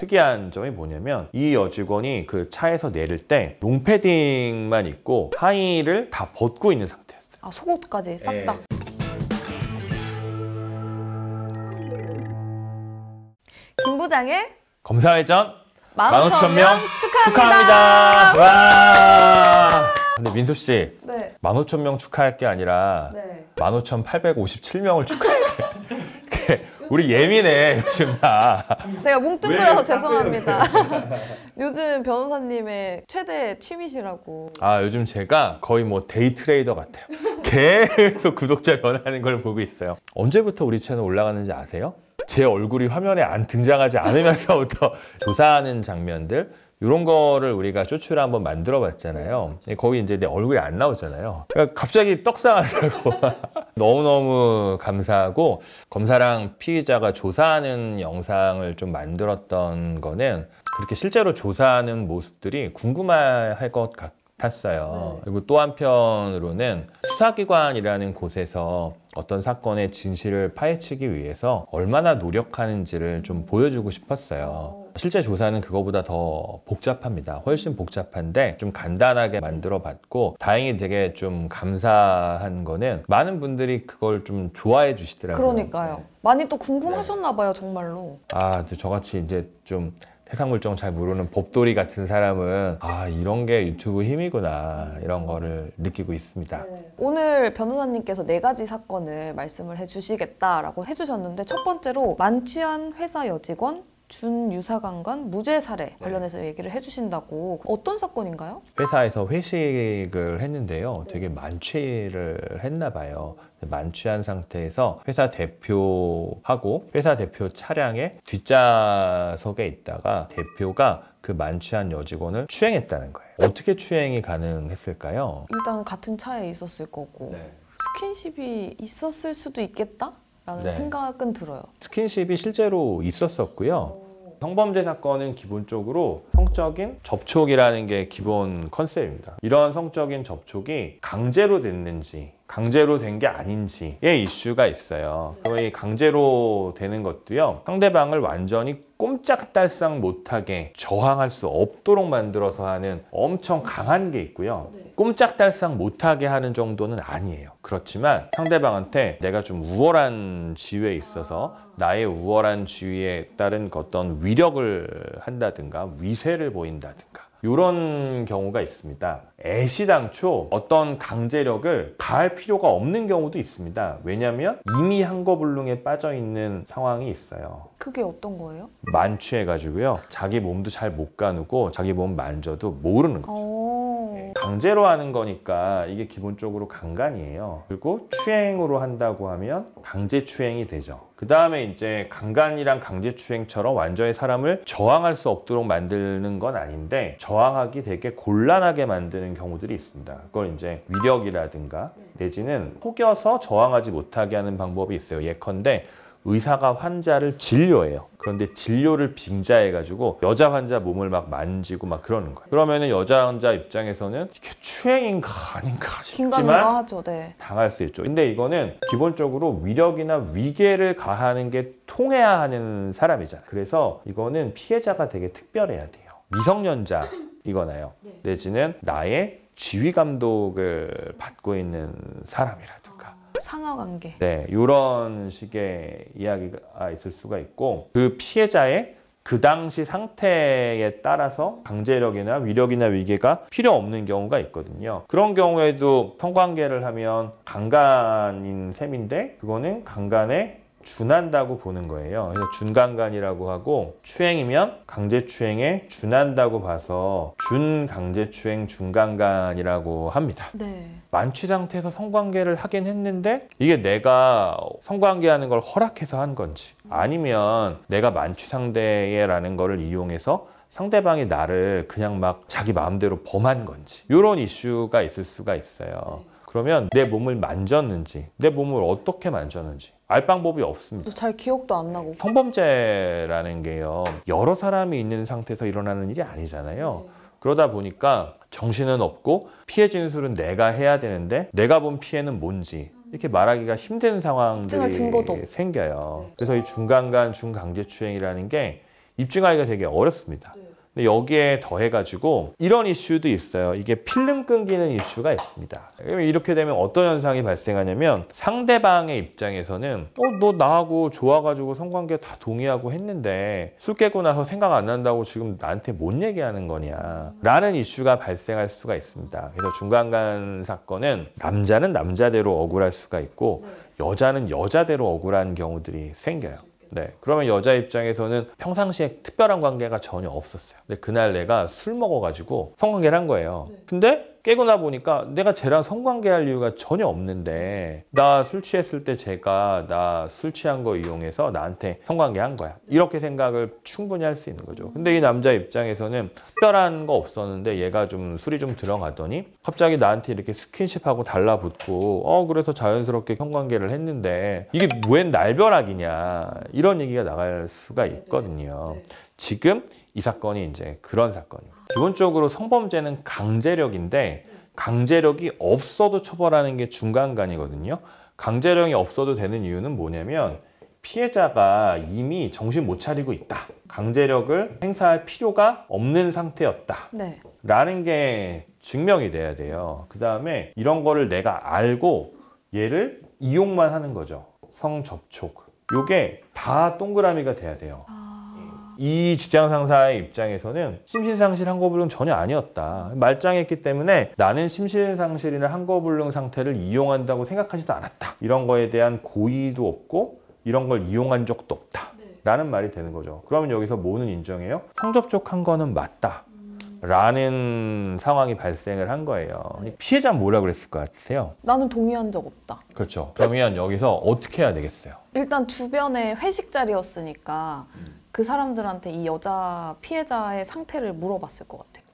특이한 점이 뭐냐면 이 여직원이 그 차에서 내릴 때 롱패딩만 입고 하의를 다 벗고 있는 상태였어요. 아 속옷까지 싹 다. 예. 김 부장의 검사회전 만오천 명 축하합니다. 축하합니다. 와. 근데 민소 씨, 네. 15,000명 축하할 게 아니라 네. 15,857명을 축하할 게 그 우리 예민해 요즘 나. 제가 뭉뚱그려서 죄송합니다. 요즘 변호사님의 최대 취미시라고. 아 요즘 제가 거의 뭐 데이 트레이더 같아요. 계속 구독자 변하는 걸 보고 있어요. 언제부터 우리 채널 올라가는지 아세요? 제 얼굴이 화면에 안 등장하지 않으면서부터 조사하는 장면들 이런 거를 우리가 쇼츠를 한번 만들어 봤잖아요 예, 거기 이제 내 얼굴이 안 나오잖아요 그러니까 갑자기 떡상하더라고 너무너무 감사하고 검사랑 피의자가 조사하는 영상을 좀 만들었던 거는 그렇게 실제로 조사하는 모습들이 궁금할 것 같았어요 네. 그리고 또 한편으로는 수사기관이라는 곳에서 어떤 사건의 진실을 파헤치기 위해서 얼마나 노력하는지를 좀 보여주고 싶었어요 실제 조사는 그거보다 더 복잡합니다. 훨씬 복잡한데 좀 간단하게 만들어 봤고 다행히 되게 좀 감사한 거는 많은 분들이 그걸 좀 좋아해 주시더라고요. 그러니까요. 네. 많이 또 궁금하셨나 봐요, 네. 정말로. 아, 저같이 이제 좀 세상 물정 잘 모르는 법돌이 같은 사람은 아 이런 게 유튜브 힘이구나 이런 거를 느끼고 있습니다. 네. 오늘 변호사님께서 네 가지 사건을 말씀을 해주시겠다라고 해주셨는데 첫 번째로 만취한 회사 여직원 준유사관간 무죄 사례 네. 관련해서 얘기를 해주신다고 어떤 사건인가요? 회사에서 회식을 했는데요. 네. 되게 만취를 했나 봐요. 만취한 상태에서 회사 대표하고 회사 대표 차량의 뒷좌석에 있다가 대표가 그 만취한 여직원을 추행했다는 거예요. 어떻게 추행이 가능했을까요? 일단 같은 차에 있었을 거고 네. 스킨십이 있었을 수도 있겠다? 라는 네. 생각은 들어요. 스킨십이 실제로 있었었고요. 어. 성범죄 사건은 기본적으로 성적인 접촉이라는 게 기본 컨셉입니다. 이러한 성적인 접촉이 강제로 됐는지 강제로 된 게 아닌지의 이슈가 있어요. 그이 강제로 되는 것도요. 상대방을 완전히 꼼짝달싹 못하게 저항할 수 없도록 만들어서 하는 엄청 강한 게 있고요. 네. 꼼짝달싹 못하게 하는 정도는 아니에요. 그렇지만 상대방한테 내가 좀 우월한 지위에 있어서 아. 나의 우월한 지위에 따른 어떤 위력을 한다든가 위세를 보인다든가 이런 경우가 있습니다. 애시당초 어떤 강제력을 가할 필요가 없는 경우도 있습니다. 왜냐하면 이미 한거불능에 빠져 있는 상황이 있어요. 그게 어떤 거예요? 만취해가지고요. 자기 몸도 잘 못 가누고 자기 몸 만져도 모르는 거죠. 어. 강제로 하는 거니까 이게 기본적으로 강간이에요 그리고 추행으로 한다고 하면 강제 추행이 되죠 그 다음에 이제 강간이랑 강제추행처럼 완전히 사람을 저항할 수 없도록 만드는 건 아닌데 저항하기 되게 곤란하게 만드는 경우들이 있습니다. 그걸 이제 위력이라든가 네. 내지는 속여서 저항하지 못하게 하는 방법이 있어요. 예컨대 의사가 환자를 진료해요. 그런데 진료를 빙자해가지고 여자 환자 몸을 막 만지고 막 그러는 거예요. 그러면은 여자 환자 입장에서는 이게 추행인가 아닌가 싶지만 하죠, 네. 당할 수 있죠. 근데 이거는 기본적으로 위력이나 위계를 가하는 게 통해야 하는 사람이잖아요. 그래서 이거는 피해자가 되게 특별해야 돼요. 미성년자이거나요. 네. 내지는 나의 지휘 감독을 받고 있는 사람이라든가 그러니까 상하관계. 네, 이런 식의 이야기가 있을 수가 있고 그 피해자의 그 당시 상태에 따라서 강제력이나 위력이나 위계가 필요 없는 경우가 있거든요. 그런 경우에도 성관계를 하면 강간인 셈인데 그거는 강간의 준한다고 보는 거예요. 그래서 준강간이라고 하고 추행이면 강제추행에 준한다고 봐서 준강제추행 중강간이라고 합니다. 네. 만취 상태에서 성관계를 하긴 했는데 이게 내가 성관계하는 걸 허락해서 한 건지 아니면 내가 만취 상대라는 거를 이용해서 상대방이 나를 그냥 막 자기 마음대로 범한 건지 이런 이슈가 있을 수가 있어요. 네. 그러면 내 몸을 만졌는지 내 몸을 어떻게 만졌는지 알 방법이 없습니다. 잘 기억도 안 나고. 성범죄라는 게요. 여러 사람이 있는 상태에서 일어나는 일이 아니잖아요. 네. 그러다 보니까 정신은 없고 피해 진술은 내가 해야 되는데 내가 본 피해는 뭔지 이렇게 말하기가 힘든 상황들이 생겨요. 네. 그래서 이 중간간 중강제추행이라는 게 입증하기가 되게 어렵습니다. 네. 근데 여기에 더해가지고 이런 이슈도 있어요. 이게 필름 끊기는 이슈가 있습니다. 이렇게 되면 어떤 현상이 발생하냐면 상대방의 입장에서는 어, 너 나하고 좋아가지고 성관계 다 동의하고 했는데 술 깨고 나서 생각 안 난다고 지금 나한테 뭔 얘기하는 거냐 라는 이슈가 발생할 수가 있습니다. 그래서 중간간 사건은 남자는 남자대로 억울할 수가 있고 네. 여자는 여자대로 억울한 경우들이 생겨요. 네. 그러면 여자 입장에서는 평상시에 특별한 관계가 전혀 없었어요. 근데 그날 내가 술 먹어가지고 성관계를 한 거예요. 네. 근데 깨고 나 보니까 내가 쟤랑 성관계할 이유가 전혀 없는데 나 술 취했을 때쟤가나 술 취한 거 이용해서 나한테 성관계한 거야 이렇게 생각을 충분히 할 수 있는 거죠 근데 이 남자 입장에서는 특별한 거 없었는데 얘가 좀 술이 좀 들어가더니 갑자기 나한테 이렇게 스킨십하고 달라붙고 어 그래서 자연스럽게 성관계를 했는데 이게 웬 날벼락이냐 이런 얘기가 나갈 수가 있거든요 네, 네, 네. 지금 이 사건이 이제 그런 사건입니다 기본적으로 성범죄는 강제력인데 강제력이 없어도 처벌하는 게 중간간이거든요. 강제력이 없어도 되는 이유는 뭐냐면 피해자가 이미 정신 못 차리고 있다. 강제력을 행사할 필요가 없는 상태였다. 네. 라는 게 증명이 돼야 돼요. 그 다음에 이런 거를 내가 알고 얘를 이용만 하는 거죠. 성접촉. 요게 다 동그라미가 돼야 돼요. 아... 이 직장 상사의 입장에서는 심신상실 한거불능 전혀 아니었다. 말짱했기 때문에 나는 심신상실이나 한거불능 상태를 이용한다고 생각하지도 않았다. 이런 거에 대한 고의도 없고 이런 걸 이용한 적도 없다. 네. 라는 말이 되는 거죠. 그러면 여기서 뭐는 인정해요? 성접촉한 거는 맞다. 라는 상황이 발생을 한 거예요. 네. 피해자는 뭐라 고 그랬을 것 같으세요? 나는 동의한 적 없다. 그렇죠. 그러면 여기서 어떻게 해야 되겠어요? 일단 주변에 회식 자리였으니까 음. 그 사람들한테 이 여자 피해자의 상태를 물어봤을 것 같아요.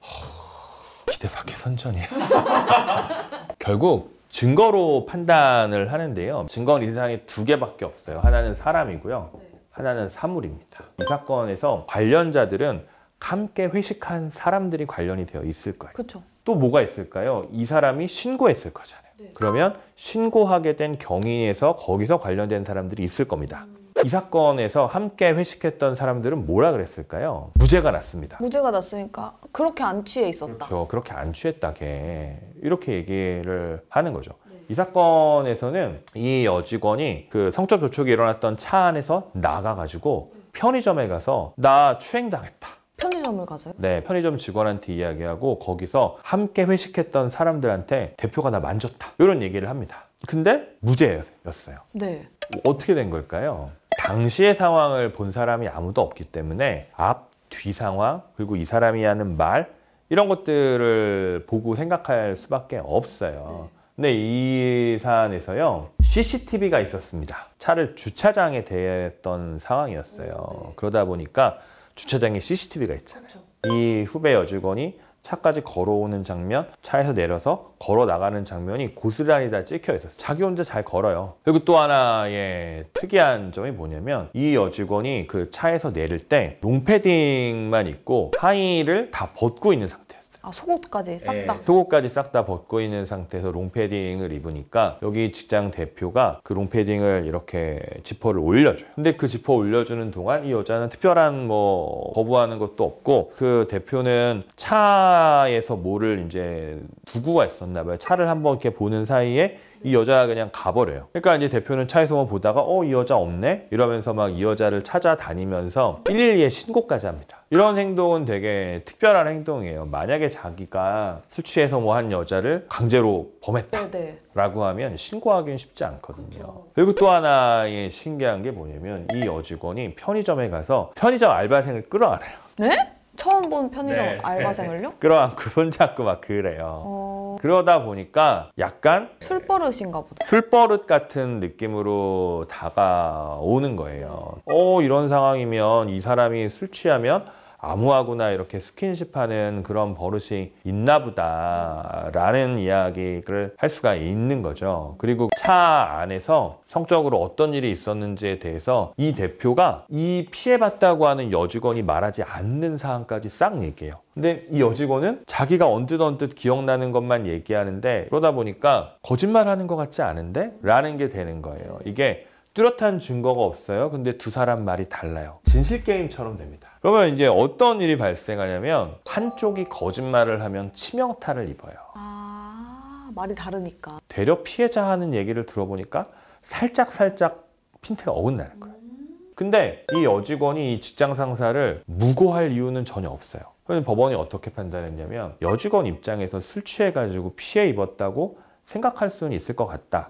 기대 밖의 선전이야. 결국 증거로 판단을 하는데요. 증거는 이 세상에 두 개밖에 없어요. 하나는 사람이고요. 네. 하나는 사물입니다. 이 사건에서 관련자들은 함께 회식한 사람들이 관련이 되어 있을 거예요. 그렇죠. 또 뭐가 있을까요? 이 사람이 신고했을 거잖아요. 네. 그러면 신고하게 된 경위에서 거기서 관련된 사람들이 있을 겁니다. 음. 이 사건에서 함께 회식했던 사람들은 뭐라 그랬을까요? 무죄가 났습니다. 무죄가 났으니까 그렇게 안 취해 있었다. 저 그렇죠. 그렇게 안 취했다 걔 이렇게 얘기를 하는 거죠. 이 사건에서는 이 여직원이 그 성적 도촉이 일어났던 차 안에서 나가가지고 편의점에 가서 나 추행당했다. 편의점을 가서요? 네, 편의점 직원한테 이야기하고 거기서 함께 회식했던 사람들한테 대표가 나 만졌다. 이런 얘기를 합니다. 근데 무죄였어요. 네. 어떻게 된 걸까요? 당시의 상황을 본 사람이 아무도 없기 때문에 앞, 뒤 상황, 그리고 이 사람이 하는 말 이런 것들을 보고 생각할 수밖에 없어요. 네. 근데 이 사안에서요. CCTV가 있었습니다. 차를 주차장에 대했던 상황이었어요. 네. 그러다 보니까 주차장에 CCTV가 있잖아요. 이 후배 여직원이 차까지 걸어오는 장면, 차에서 내려서 걸어 나가는 장면이 고스란히 다 찍혀 있었어요. 자기 혼자 잘 걸어요. 그리고 또 하나의 특이한 점이 뭐냐면 이 여직원이 그 차에서 내릴 때 롱패딩만 입고 하의를 다 벗고 있는 상태. 아, 속옷까지 싹 예, 다? 네, 속옷까지 싹 다 벗고 있는 상태에서 롱패딩을 입으니까 여기 직장 대표가 그 롱패딩을 이렇게 지퍼를 올려줘요. 근데 그 지퍼 올려주는 동안 이 여자는 특별한 뭐 거부하는 것도 없고 그 대표는 차에서 뭐를 이제 두고 가 있었나 봐요. 차를 한번 이렇게 보는 사이에 이 여자가 그냥 가버려요. 그러니까 이제 대표는 차에서만 뭐 보다가 어이 여자 없네 이러면서 막 이 여자를 찾아다니면서 112에 신고까지 합니다. 이런 행동은 되게 특별한 행동이에요. 만약에 자기가 술 취해서 뭐 한 여자를 강제로 범했다. 네, 네. 라고 하면 신고하기는 쉽지 않거든요. 그 그리고 또 하나의 신기한 게 뭐냐면 이 여직원이 편의점에 가서 편의점 알바생을 끌어안아요. 네? 처음 본 편의점 네. 알바생을요? 그럼 그분 자꾸 막 그래요. 어... 그러다 보니까 약간 술버릇인가 보다. 술버릇 같은 느낌으로 다가오는 거예요. 어 이런 상황이면 이 사람이 술 취하면 아무하고나 이렇게 스킨십하는 그런 버릇이 있나 보다라는 이야기를 할 수가 있는 거죠. 그리고 차 안에서 성적으로 어떤 일이 있었는지에 대해서 이 대표가 이 피해봤다고 하는 여직원이 말하지 않는 사항까지 싹 얘기해요. 근데 이 여직원은 자기가 언뜻 언뜻 기억나는 것만 얘기하는데 그러다 보니까 거짓말하는 것 같지 않은데? 라는 게 되는 거예요. 이게 뚜렷한 증거가 없어요. 근데 두 사람 말이 달라요. 진실 게임처럼 됩니다. 그러면 이제 어떤 일이 발생하냐면 한쪽이 거짓말을 하면 치명타를 입어요. 아, 말이 다르니까. 되려 피해자 하는 얘기를 들어보니까 살짝 살짝 핀트가 어긋나는 거예요. 음. 근데 이 여직원이 이 직장 상사를 무고할 이유는 전혀 없어요. 그럼 법원이 어떻게 판단했냐면 여직원 입장에서 술 취해가지고 피해 입었다고 생각할 수는 있을 것 같다.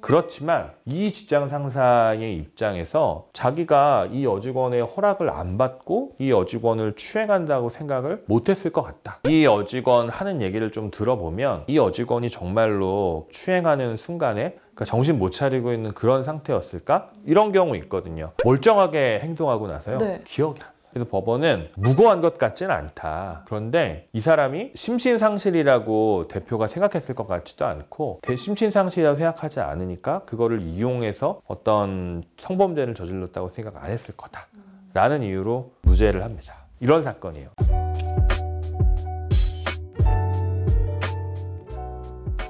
그렇지만 이 직장 상사의 입장에서 자기가 이 여직원의 허락을 안 받고 이 여직원을 추행한다고 생각을 못했을 것 같다. 이 여직원 하는 얘기를 좀 들어보면 이 여직원이 정말로 추행하는 순간에 그러니까 정신 못 차리고 있는 그런 상태였을까? 이런 경우 있거든요. 멀쩡하게 행동하고 나서요. 네. 기억이 안 그래서 법원은 무고한 것 같지는 않다. 그런데 이 사람이 심신상실이라고 대표가 생각했을 것 같지도 않고 대심신상실이라고 생각하지 않으니까 그거를 이용해서 어떤 성범죄를 저질렀다고 생각 안 했을 거다. 라는 이유로 무죄를 합니다. 이런 사건이에요.